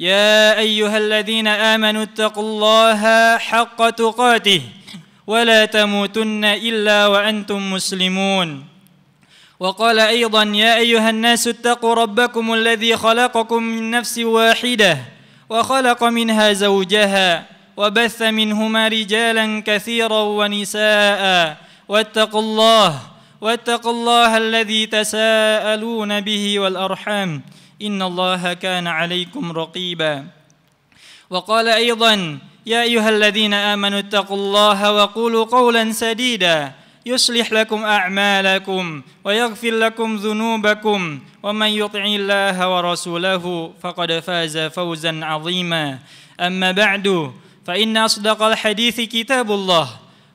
يا ايها الذين امنوا اتقوا الله حق تقاته ولا تموتن الا وانتم مسلمون وقال ايضا يا ايها الناس اتقوا ربكم الذي خلقكم من نفس واحده وخلق منها زوجها وبث منهما رجالا كثيرا ونساء واتقوا الله واتقوا الله الذي تساءلون به والارحام إن الله كان عليكم رقيبا وقال أيضا يا أيها الذين آمنوا اتقوا الله وقولوا قولا سديدا يصلح لكم أعمالكم ويغفر لكم ذنوبكم ومن يطع الله ورسوله فقد فاز فوزا عظيما أما بعد فإن أصدق الحديث كتاب الله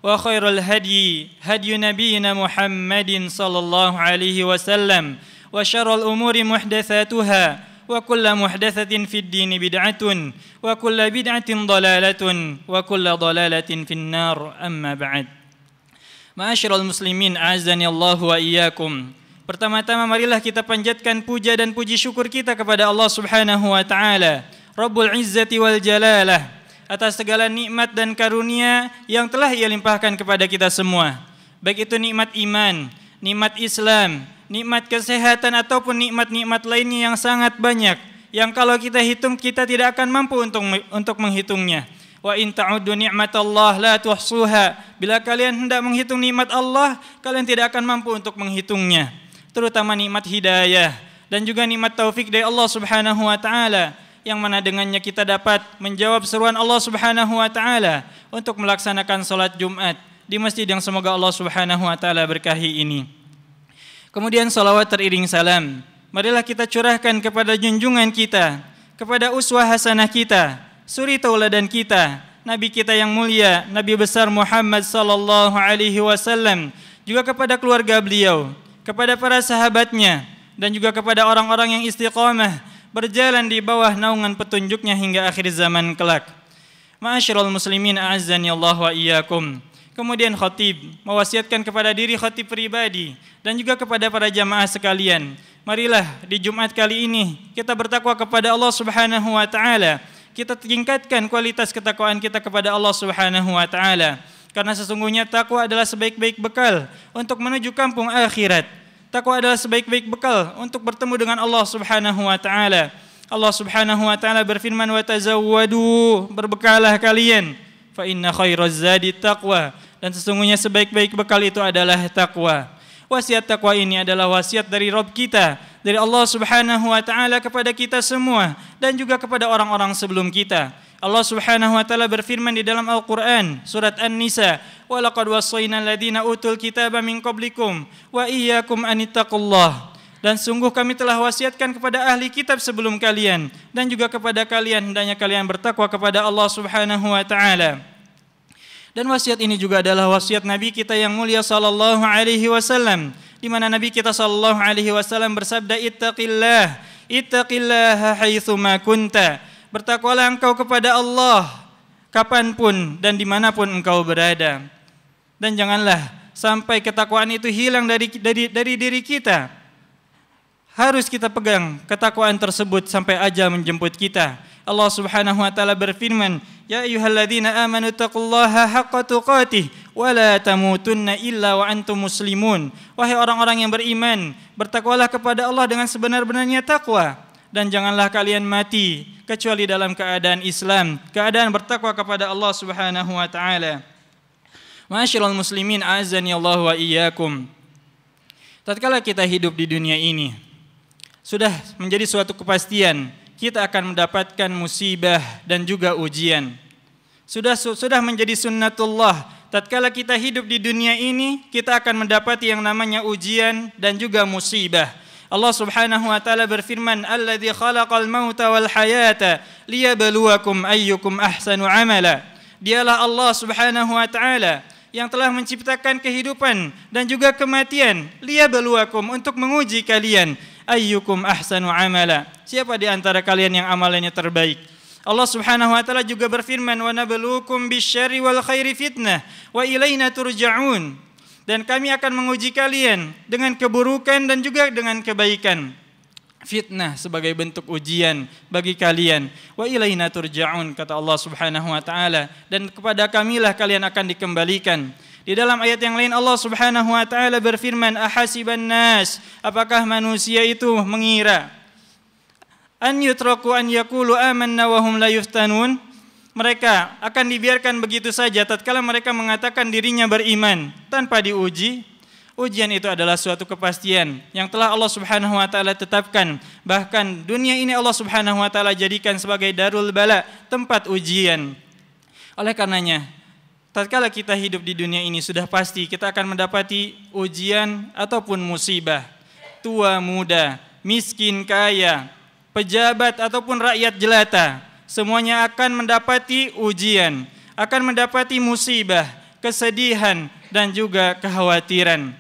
وخير الهدي هدي نبينا محمد صلى الله عليه وسلم وشر الأمور محدثاتها وكل محدثة في الدين بدعة وكل بدعة ضلالة وكل ضلالة في النار أما بعد Ma'asyiral muslimin azani Allah wa Pertama-tama marilah kita panjatkan puja dan puji syukur kita kepada Allah Subhanahu wa taala, Rabbul Izzati wal Jalalah atas segala nikmat dan karunia yang telah Ia limpahkan kepada kita semua. Baik itu nikmat iman, nikmat Islam, nikmat kesehatan ataupun nikmat-nikmat lainnya yang sangat banyak yang kalau kita hitung kita tidak akan mampu untuk untuk menghitungnya. Wa in ta'uddu ni'matallah la tuhsuha. Bila kalian hendak menghitung nikmat Allah, kalian tidak akan mampu untuk menghitungnya. Terutama nikmat hidayah dan juga nikmat taufik dari Allah Subhanahu wa taala yang mana dengannya kita dapat menjawab seruan Allah Subhanahu wa taala untuk melaksanakan salat Jumat di masjid yang semoga Allah Subhanahu wa taala berkahi ini. Kemudian salawat teriring salam. Marilah kita curahkan kepada junjungan kita, kepada uswah hasanah kita, suri tauladan kita, Nabi kita yang mulia, Nabi besar Muhammad sallallahu alaihi wasallam, juga kepada keluarga beliau, kepada para sahabatnya, dan juga kepada orang-orang yang istiqamah berjalan di bawah naungan petunjuknya hingga akhir zaman kelak. Ma'asyiral muslimin a'azzani Allah wa iyyakum. Kemudian khotib mewasiatkan kepada diri khotib pribadi dan juga kepada para jamaah sekalian. Marilah di Jumat kali ini kita bertakwa kepada Allah Subhanahu wa taala. Kita tingkatkan kualitas ketakwaan kita kepada Allah Subhanahu wa taala. Karena sesungguhnya takwa adalah sebaik-baik bekal untuk menuju kampung akhirat. Takwa adalah sebaik-baik bekal untuk bertemu dengan Allah Subhanahu wa taala. Allah Subhanahu wa taala berfirman wa tazawwadu berbekalah kalian fa inna khairaz zadi taqwa dan sesungguhnya sebaik-baik bekal itu adalah takwa. Wasiat takwa ini adalah wasiat dari Rob kita, dari Allah Subhanahu wa taala kepada kita semua dan juga kepada orang-orang sebelum kita. Allah Subhanahu wa taala berfirman di dalam Al-Qur'an surat An-Nisa, "Wa laqad wassayna alladziina utul kitaba min qablikum wa iyyakum an ittaqullah." Dan sungguh kami telah wasiatkan kepada ahli kitab sebelum kalian dan juga kepada kalian hendaknya kalian bertakwa kepada Allah Subhanahu wa taala. Dan wasiat ini juga adalah wasiat Nabi kita yang mulia sallallahu alaihi wasallam di mana Nabi kita sallallahu alaihi wasallam bersabda ittaqillah ittaqillah haitsu ma kunta. Bertakwalah engkau kepada Allah kapanpun dan dimanapun engkau berada. Dan janganlah sampai ketakwaan itu hilang dari dari dari diri kita harus kita pegang ketakwaan tersebut sampai aja menjemput kita. Allah Subhanahu wa taala berfirman, "Ya ayyuhalladzina amanu taqullaha haqqa tuqatih wa la tamutunna illa wa antum muslimun." Wahai orang-orang yang beriman, bertakwalah kepada Allah dengan sebenar-benarnya takwa dan janganlah kalian mati kecuali dalam keadaan Islam, keadaan bertakwa kepada Allah Subhanahu wa taala. Masyaallah muslimin azan ya Allah wa iyyakum. Tatkala kita hidup di dunia ini, sudah menjadi suatu kepastian kita akan mendapatkan musibah dan juga ujian. Sudah sudah menjadi sunnatullah. Tatkala kita hidup di dunia ini, kita akan mendapati yang namanya ujian dan juga musibah. Allah Subhanahu wa taala berfirman, "Allazi khalaqal mauta wal hayata liyabluwakum ayyukum ahsanu amala." Dialah Allah Subhanahu wa taala yang telah menciptakan kehidupan dan juga kematian liyabluwakum untuk menguji kalian ayyukum ahsanu amala. Siapa di antara kalian yang amalannya terbaik? Allah Subhanahu wa taala juga berfirman wa nabluukum bisyarri wal khairi fitnah wa ilaina turja'un. Dan kami akan menguji kalian dengan keburukan dan juga dengan kebaikan. Fitnah sebagai bentuk ujian bagi kalian. Wa ilaina turja'un kata Allah Subhanahu wa taala dan kepada kamilah kalian akan dikembalikan. Di dalam ayat yang lain Allah Subhanahu wa taala berfirman, "Ahasiban nas?" Apakah manusia itu mengira an yutraku an yaqulu amanna wa hum la yuftanun? Mereka akan dibiarkan begitu saja tatkala mereka mengatakan dirinya beriman tanpa diuji. Ujian itu adalah suatu kepastian yang telah Allah Subhanahu wa taala tetapkan. Bahkan dunia ini Allah Subhanahu wa taala jadikan sebagai darul bala, tempat ujian. Oleh karenanya, tatkala kita hidup di dunia ini sudah pasti kita akan mendapati ujian ataupun musibah, tua muda, miskin kaya, pejabat ataupun rakyat jelata, semuanya akan mendapati ujian, akan mendapati musibah, kesedihan dan juga kekhawatiran.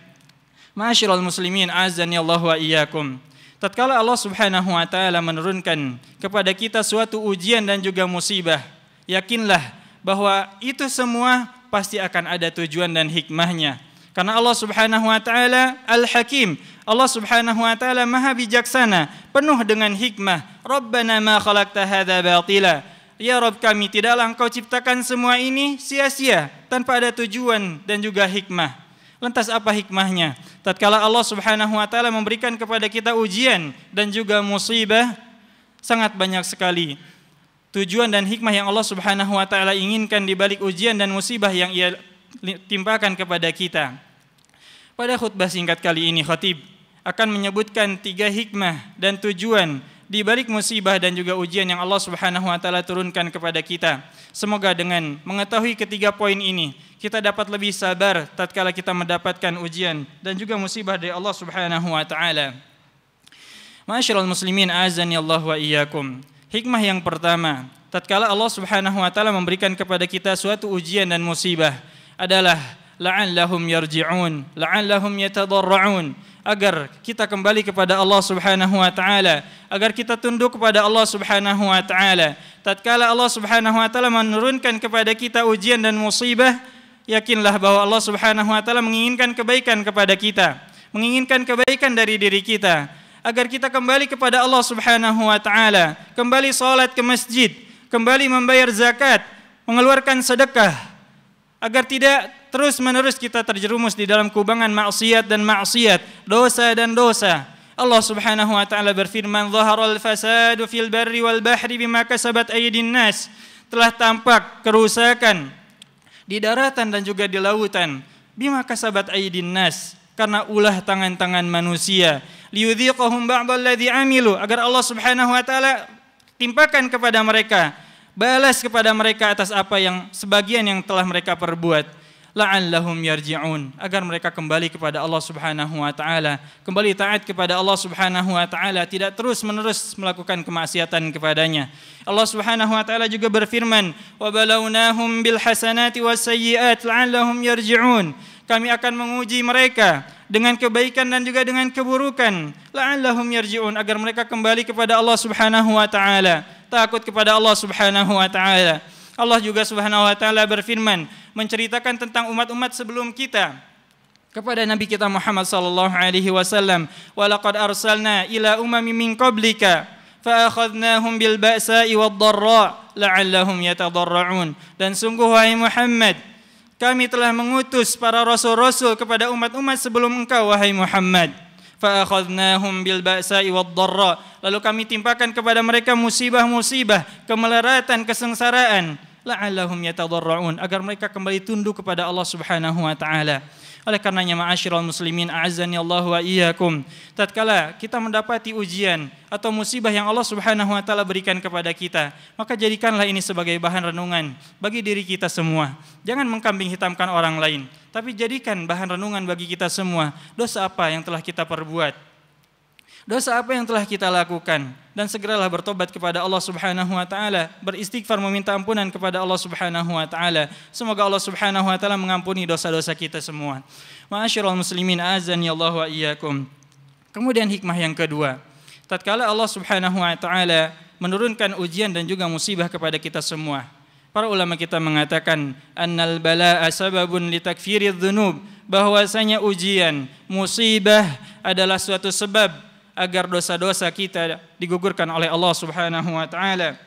Ma'asyiral muslimin azani Allah wa iyyakum. Tatkala Allah Subhanahu wa taala menurunkan kepada kita suatu ujian dan juga musibah, yakinlah bahwa itu semua pasti akan ada tujuan dan hikmahnya. Karena Allah Subhanahu wa taala Al-Hakim. Allah Subhanahu wa taala Maha bijaksana, penuh dengan hikmah. Rabbana ma khalaqta hadza batila. Ya Rob kami, tidaklah engkau ciptakan semua ini sia-sia tanpa ada tujuan dan juga hikmah. Lantas apa hikmahnya? Tatkala Allah Subhanahu wa taala memberikan kepada kita ujian dan juga musibah sangat banyak sekali tujuan dan hikmah yang Allah Subhanahu wa taala inginkan di balik ujian dan musibah yang ia timpakan kepada kita. Pada khutbah singkat kali ini khatib akan menyebutkan tiga hikmah dan tujuan di balik musibah dan juga ujian yang Allah Subhanahu wa taala turunkan kepada kita. Semoga dengan mengetahui ketiga poin ini kita dapat lebih sabar tatkala kita mendapatkan ujian dan juga musibah dari Allah Subhanahu wa taala. Masyaallah muslimin azan wa iyyakum. Hikmah yang pertama, tatkala Allah Subhanahu wa taala memberikan kepada kita suatu ujian dan musibah adalah la'allahum yarji'un, la'allahum yatadarra'un agar kita kembali kepada Allah Subhanahu wa taala, agar kita tunduk kepada Allah Subhanahu wa taala. Tatkala Allah Subhanahu wa taala menurunkan kepada kita ujian dan musibah, yakinlah bahwa Allah Subhanahu wa taala menginginkan kebaikan kepada kita, menginginkan kebaikan dari diri kita agar kita kembali kepada Allah Subhanahu wa taala, kembali salat ke masjid, kembali membayar zakat, mengeluarkan sedekah agar tidak terus-menerus kita terjerumus di dalam kubangan maksiat dan maksiat, dosa dan dosa. Allah Subhanahu wa taala berfirman, "Dhaharal fasadu fil barri wal bahri bima kasabat aydin nas." Telah tampak kerusakan di daratan dan juga di lautan bima kasabat aydin nas karena ulah tangan-tangan manusia liyudhiqahum ba'dalladzi amilu agar Allah Subhanahu wa taala timpakan kepada mereka balas kepada mereka atas apa yang sebagian yang telah mereka perbuat la'allahum yarji'un agar mereka kembali kepada Allah Subhanahu wa taala kembali taat kepada Allah Subhanahu wa taala tidak terus-menerus melakukan kemaksiatan kepadanya Allah Subhanahu wa taala juga berfirman wa balawnahum bil hasanati was sayyi'at la'allahum yarji'un kami akan menguji mereka dengan kebaikan dan juga dengan keburukan la'allahum yarji'un agar mereka kembali kepada Allah Subhanahu wa taala takut kepada Allah Subhanahu wa taala Allah juga Subhanahu wa taala berfirman menceritakan tentang umat-umat sebelum kita kepada Nabi kita Muhammad sallallahu alaihi wasallam walaqad arsalna ila umami min qablika فأخذناهم بالبأساء والضراء لعلهم يتضرعون dan sungguh wahai Muhammad kami telah mengutus para rasul-rasul kepada umat-umat sebelum engkau wahai Muhammad fa akhadnahum bil ba'sa'i wad-dharra lalu kami timpakan kepada mereka musibah-musibah kemelaratan kesengsaraan la'allahum yatadarrun agar mereka kembali tunduk kepada Allah Subhanahu wa taala Oleh karenanya ma'asyiral muslimin a'azzani Allah wa iyyakum. Tatkala kita mendapati ujian atau musibah yang Allah Subhanahu wa taala berikan kepada kita, maka jadikanlah ini sebagai bahan renungan bagi diri kita semua. Jangan mengkambing hitamkan orang lain, tapi jadikan bahan renungan bagi kita semua. Dosa apa yang telah kita perbuat? Dosa apa yang telah kita lakukan dan segeralah bertobat kepada Allah Subhanahu wa taala, beristighfar meminta ampunan kepada Allah Subhanahu wa taala. Semoga Allah Subhanahu wa taala mengampuni dosa-dosa kita semua. Ma'asyiral muslimin azan ya Allah wa iyyakum. Kemudian hikmah yang kedua, tatkala Allah Subhanahu wa taala menurunkan ujian dan juga musibah kepada kita semua. Para ulama kita mengatakan annal bala'a sababun litakfiridz dzunub, bahwasanya ujian, musibah adalah suatu sebab agar dosa-dosa kita digugurkan oleh Allah Subhanahu wa taala.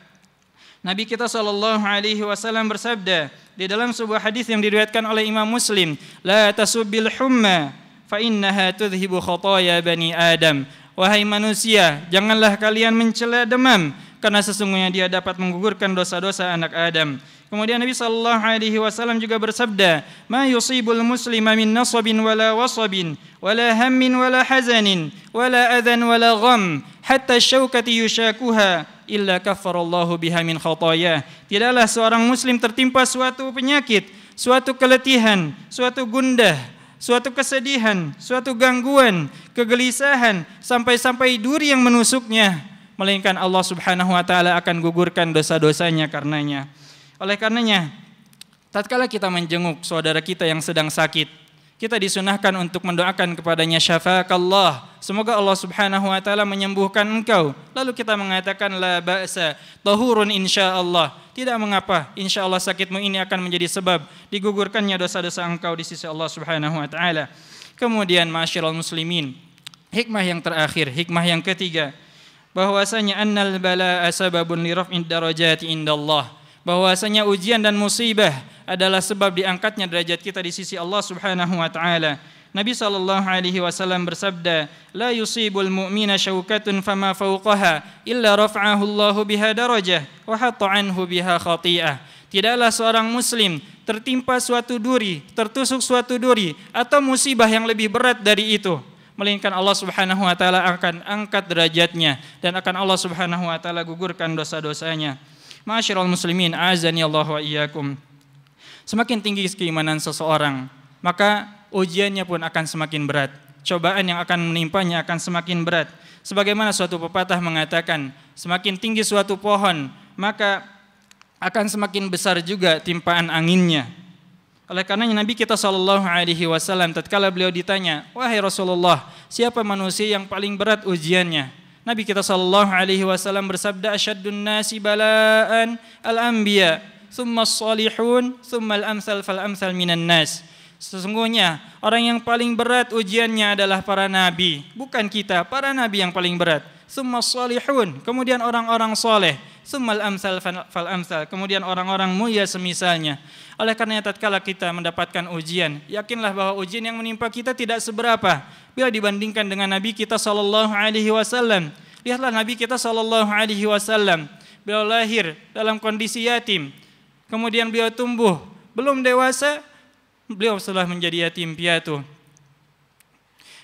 Nabi kita sallallahu alaihi wasallam bersabda di dalam sebuah hadis yang diriwayatkan oleh Imam Muslim, "La tasubbil humma fa innaha tudhibu khotaya bani Adam." Wahai manusia, janganlah kalian mencela demam karena sesungguhnya dia dapat menggugurkan dosa-dosa anak Adam. Kemudian Nabi sallallahu alaihi wasallam juga bersabda, "Ma yusibul muslima min nasabin wala wasabin wala hammin wala hazanin wala adhan wala gham hatta syaukati yushakuha illa Allahu biha min khatayah." Tidaklah seorang muslim tertimpa suatu penyakit, suatu keletihan, suatu gundah, suatu kesedihan, suatu gangguan, kegelisahan sampai-sampai duri yang menusuknya, melainkan Allah Subhanahu wa taala akan gugurkan dosa-dosanya karenanya. Oleh karenanya, tatkala kita menjenguk saudara kita yang sedang sakit, kita disunahkan untuk mendoakan kepadanya syafakallah. Semoga Allah Subhanahu wa taala menyembuhkan engkau. Lalu kita mengatakan la ba'sa, tahurun insyaallah. Tidak mengapa, insyaallah sakitmu ini akan menjadi sebab digugurkannya dosa-dosa engkau di sisi Allah Subhanahu wa taala. Kemudian ma'asyiral muslimin, hikmah yang terakhir, hikmah yang ketiga, bahwasanya annal bala'a sababun li raf'id darajati indallah bahwasanya ujian dan musibah adalah sebab diangkatnya derajat kita di sisi Allah Subhanahu wa taala. Nabi sallallahu alaihi wasallam bersabda, "La yusibul mu'mina syaukatun fama fawqaha illa rafa'ahu Allah biha darajah wa hatta anhu biha khati'ah." Tidaklah seorang muslim tertimpa suatu duri, tertusuk suatu duri atau musibah yang lebih berat dari itu, melainkan Allah Subhanahu wa taala akan angkat derajatnya dan akan Allah Subhanahu wa taala gugurkan dosa-dosanya. Masyiral muslimin, azani Allah wa iyyakum. Semakin tinggi keimanan seseorang, maka ujiannya pun akan semakin berat. Cobaan yang akan menimpanya akan semakin berat. Sebagaimana suatu pepatah mengatakan, semakin tinggi suatu pohon, maka akan semakin besar juga timpaan anginnya. Oleh karenanya Nabi kita Shallallahu Alaihi Wasallam tatkala beliau ditanya, wahai Rasulullah, siapa manusia yang paling berat ujiannya? Nabi kita sallallahu alaihi wasallam bersabda asyaddun nasi balaan al-anbiya thumma as-salihun thumma al-amsal fal-amsal minan nas. Sesungguhnya orang yang paling berat ujiannya adalah para nabi, bukan kita. Para nabi yang paling berat. Thumma salihun, kemudian orang-orang soleh. Summal amsal fal amsal. Kemudian orang-orang mulia ya semisalnya. Oleh karena tatkala kita mendapatkan ujian, yakinlah bahwa ujian yang menimpa kita tidak seberapa bila dibandingkan dengan Nabi kita sallallahu alaihi wasallam. Lihatlah Nabi kita sallallahu alaihi wasallam. Beliau lahir dalam kondisi yatim. Kemudian beliau tumbuh, belum dewasa, beliau setelah menjadi yatim piatu.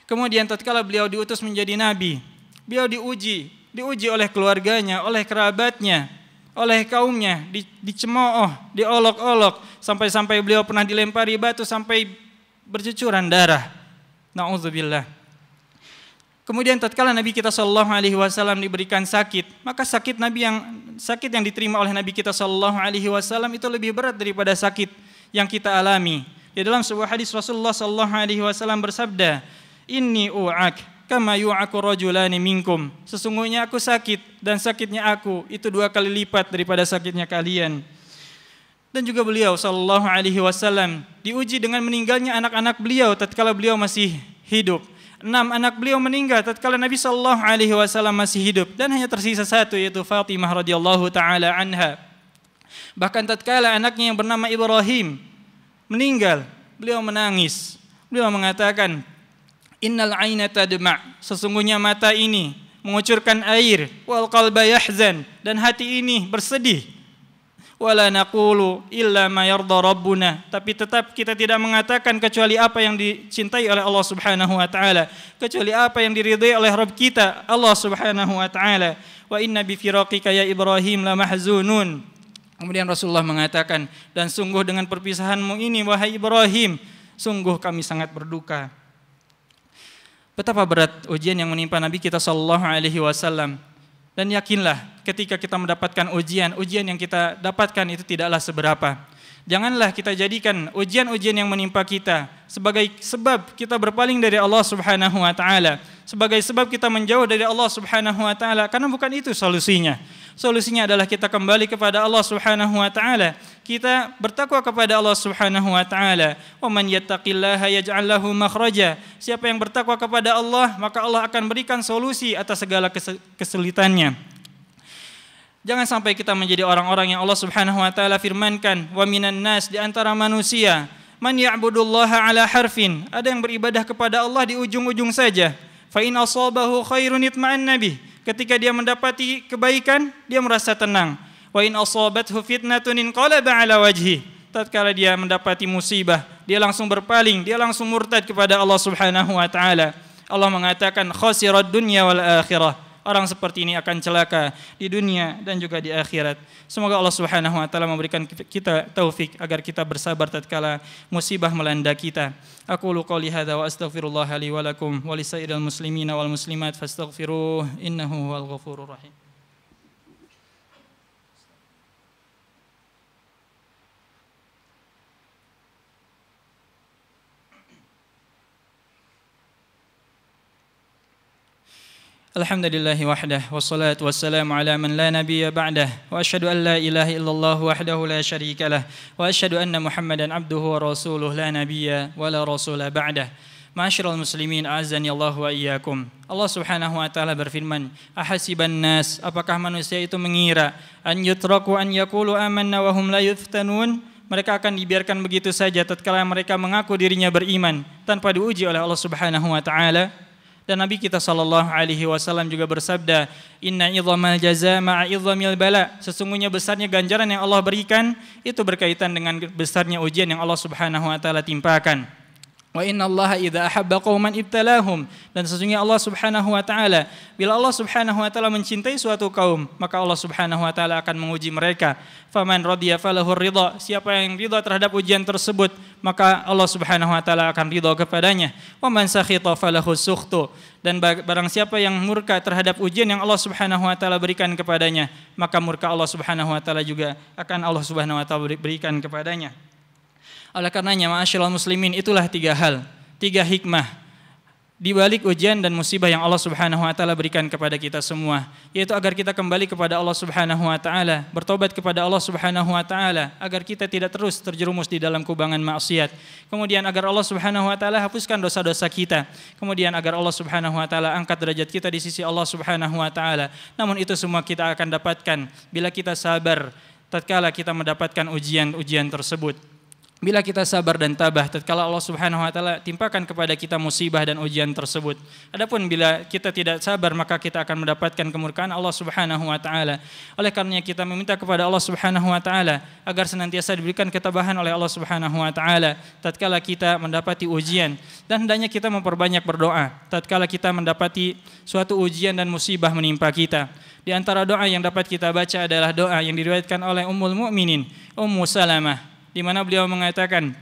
Kemudian tatkala beliau diutus menjadi nabi, beliau diuji diuji oleh keluarganya, oleh kerabatnya, oleh kaumnya, dicemooh, diolok-olok, sampai-sampai beliau pernah dilempari batu sampai bercucuran darah. Nauzubillah. Kemudian tatkala Nabi kita Shallallahu Alaihi Wasallam diberikan sakit, maka sakit Nabi yang sakit yang diterima oleh Nabi kita Shallallahu Alaihi Wasallam itu lebih berat daripada sakit yang kita alami. Di dalam sebuah hadis Rasulullah Shallallahu Alaihi Wasallam bersabda, Inni u'ak kama yu'aku rajulani minkum. Sesungguhnya aku sakit dan sakitnya aku itu dua kali lipat daripada sakitnya kalian. Dan juga beliau sallallahu alaihi wasallam diuji dengan meninggalnya anak-anak beliau tatkala beliau masih hidup. Enam anak beliau meninggal tatkala Nabi sallallahu alaihi wasallam masih hidup dan hanya tersisa satu yaitu Fatimah radhiyallahu taala anha. Bahkan tatkala anaknya yang bernama Ibrahim meninggal, beliau menangis. Beliau mengatakan, innal aina tadma sesungguhnya mata ini mengucurkan air wal qalba yahzan dan hati ini bersedih wala naqulu illa ma yarda rabbuna tapi tetap kita tidak mengatakan kecuali apa yang dicintai oleh Allah Subhanahu wa taala kecuali apa yang diridhai oleh Rabb kita Allah Subhanahu wa taala wa inna bi firaqika ya Ibrahim la mahzunun kemudian Rasulullah mengatakan dan sungguh dengan perpisahanmu ini wahai Ibrahim sungguh kami sangat berduka Betapa berat ujian yang menimpa Nabi kita sallallahu Alaihi Wasallam. Dan yakinlah ketika kita mendapatkan ujian, ujian yang kita dapatkan itu tidaklah seberapa. Janganlah kita jadikan ujian-ujian yang menimpa kita sebagai sebab kita berpaling dari Allah Subhanahu wa taala, sebagai sebab kita menjauh dari Allah Subhanahu wa taala karena bukan itu solusinya. Solusinya adalah kita kembali kepada Allah Subhanahu wa taala. Kita bertakwa kepada Allah Subhanahu wa taala. "Wa man yattaqillaha yaj'al lahu makhraja." Siapa yang bertakwa kepada Allah, maka Allah akan berikan solusi atas segala kesulitannya. Jangan sampai kita menjadi orang-orang yang Allah Subhanahu wa taala firmankan, "Wa minan nas" di antara manusia, man ya'budullaha ala harfin, ada yang beribadah kepada Allah di ujung-ujung saja. Fa in asabahu khairun itma'anna bih. Ketika dia mendapati kebaikan, dia merasa tenang. Wa in asabathu fitnatun inqalaba ala wajhi. Tatkala dia mendapati musibah, dia langsung berpaling, dia langsung murtad kepada Allah Subhanahu wa taala. Allah mengatakan khasirad dunya wal akhirah Orang seperti ini akan celaka di dunia dan juga di akhirat. Semoga Allah Subhanahu wa taala memberikan kita taufik agar kita bersabar tatkala musibah melanda kita. Aku qouli hadza wa astaghfirullah li wa lakum wa lisairil muslimina wal muslimat fastaghfiruh innahu wal ghafurur rahim. الحمد ala man la nabiya ba'dah Wa ashadu an la ilaha illallah wahdahu la sharika lah Wa ashadu anna muhammadan abduhu wa rasuluh la nabiya wa la rasulah ba'dah Ma'asyir al muslimin a'azani Allah wa iyyakum. Allah Subhanahu wa taala berfirman, "Ahasiban nas, apakah manusia itu mengira an yutraku an yakulu amanna wa hum la yuftanun?" Mereka akan dibiarkan begitu saja tatkala mereka mengaku dirinya beriman tanpa diuji oleh Allah Subhanahu wa taala. Dan Nabi kita sallallahu alaihi wasallam juga bersabda, "Inna idhamal jaza ma'a idhamil bala." Sesungguhnya besarnya ganjaran yang Allah berikan itu berkaitan dengan besarnya ujian yang Allah Subhanahu wa taala timpakan. Wa inna Allah idza ahabba qauman ibtalahum dan sesungguhnya Allah Subhanahu wa taala bila Allah Subhanahu wa taala mencintai suatu kaum maka Allah Subhanahu wa taala akan menguji mereka. Faman radiya falahu ridha siapa yang ridha terhadap ujian tersebut maka Allah Subhanahu wa taala akan ridha kepadanya. Wa man sakhita falahu sukhtu dan barang siapa yang murka terhadap ujian yang Allah Subhanahu wa taala berikan kepadanya maka murka Allah Subhanahu wa taala juga akan Allah Subhanahu wa taala berikan kepadanya. Oleh karenanya, ma'asyiral muslimin, itulah tiga hal, tiga hikmah di balik ujian dan musibah yang Allah Subhanahu wa taala berikan kepada kita semua, yaitu agar kita kembali kepada Allah Subhanahu wa taala, bertobat kepada Allah Subhanahu wa taala agar kita tidak terus terjerumus di dalam kubangan maksiat. Kemudian agar Allah Subhanahu wa taala hapuskan dosa-dosa kita. Kemudian agar Allah Subhanahu wa taala angkat derajat kita di sisi Allah Subhanahu wa taala. Namun itu semua kita akan dapatkan bila kita sabar tatkala kita mendapatkan ujian-ujian tersebut. Bila kita sabar dan tabah, tatkala Allah Subhanahu wa taala timpakan kepada kita musibah dan ujian tersebut. Adapun bila kita tidak sabar, maka kita akan mendapatkan kemurkaan Allah Subhanahu wa taala. Oleh karenanya kita meminta kepada Allah Subhanahu wa taala agar senantiasa diberikan ketabahan oleh Allah Subhanahu wa taala tatkala kita mendapati ujian dan hendaknya kita memperbanyak berdoa tatkala kita mendapati suatu ujian dan musibah menimpa kita. Di antara doa yang dapat kita baca adalah doa yang diriwayatkan oleh Ummul Mukminin, Ummu Salamah di mana beliau mengatakan,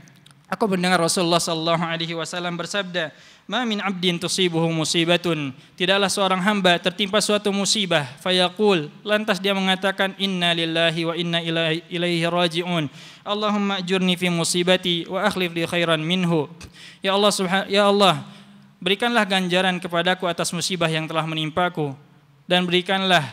Aku mendengar Rasulullah sallallahu alaihi wasallam bersabda, "Ma min 'abdin tusibuhu musibatun." Tidaklah seorang hamba tertimpa suatu musibah, fayaqul, lantas dia mengatakan, "Inna lillahi wa inna ilaihi raji'un." Allahumma ajurni fi musibati wa akhlif li khairan minhu. Ya Allah subhan ya Allah, berikanlah ganjaran kepadaku atas musibah yang telah menimpaku dan berikanlah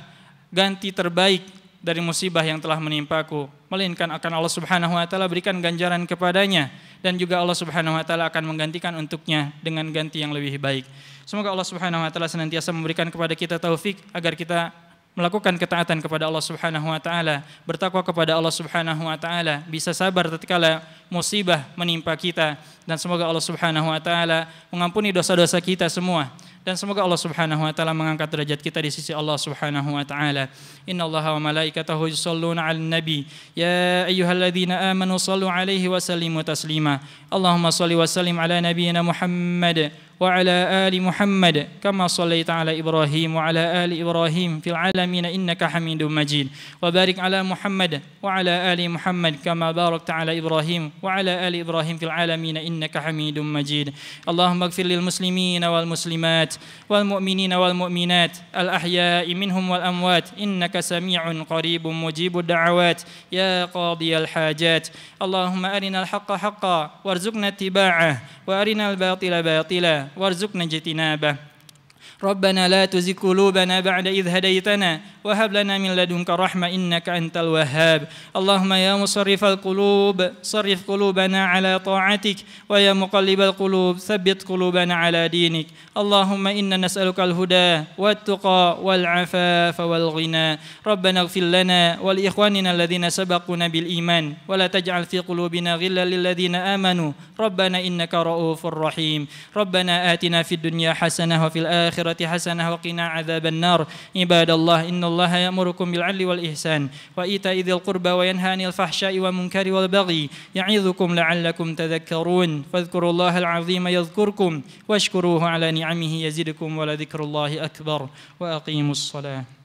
ganti terbaik dari musibah yang telah menimpaku melainkan akan Allah Subhanahu wa taala berikan ganjaran kepadanya dan juga Allah Subhanahu wa taala akan menggantikan untuknya dengan ganti yang lebih baik. Semoga Allah Subhanahu wa taala senantiasa memberikan kepada kita taufik agar kita melakukan ketaatan kepada Allah Subhanahu wa taala, bertakwa kepada Allah Subhanahu wa taala, bisa sabar tatkala musibah menimpa kita dan semoga Allah Subhanahu wa taala mengampuni dosa-dosa kita semua dan semoga Allah Subhanahu wa taala mengangkat derajat kita di sisi Allah Subhanahu wa taala. Inna Allah wa malaikatahu yusalluna 'alan nabi. Ya ayyuhalladzina amanu sallu 'alaihi wa sallimu taslima. Allahumma salli wa sallim 'ala nabiyyina Muhammad وعلى آل محمد كما صليت على إبراهيم وعلى آل إبراهيم في العالمين إنك حميد مجيد وبارك على محمد وعلى آل محمد كما باركت على إبراهيم وعلى آل إبراهيم في العالمين إنك حميد مجيد اللهم اغفر للمسلمين والمسلمات والمؤمنين والمؤمنات الأحياء منهم والأموات إنك سميع قريب مجيب الدعوات يا قاضي الحاجات اللهم أرنا الحق حقا وارزقنا اتباعه وأرنا الباطل باطلا warzuqna jitinabah ربنا لا تزغ قلوبنا بعد إذ هديتنا وهب لنا من لدنك رحمة إنك أنت الوهاب اللهم يا مصرف القلوب صرف قلوبنا على طاعتك ويا مقلب القلوب ثبت قلوبنا على دينك اللهم إنا نسألك الهدى والتقى والعفاف والغنى ربنا اغفر لنا ولإخواننا الذين سبقونا بالإيمان ولا تجعل في قلوبنا غلا للذين آمنوا ربنا إنك رؤوف رحيم ربنا آتنا في الدنيا حسنة وفي الآخرة الآخرة حسنة وقنا عذاب النار عباد الله إن الله يأمركم بالعدل والإحسان وإيتاء ذي القربى وينهى عن الفحشاء والمنكر والبغي يعظكم لعلكم تذكرون فاذكروا الله العظيم يذكركم واشكروه على نعمه يزدكم ولذكر الله أكبر وأقيموا الصلاة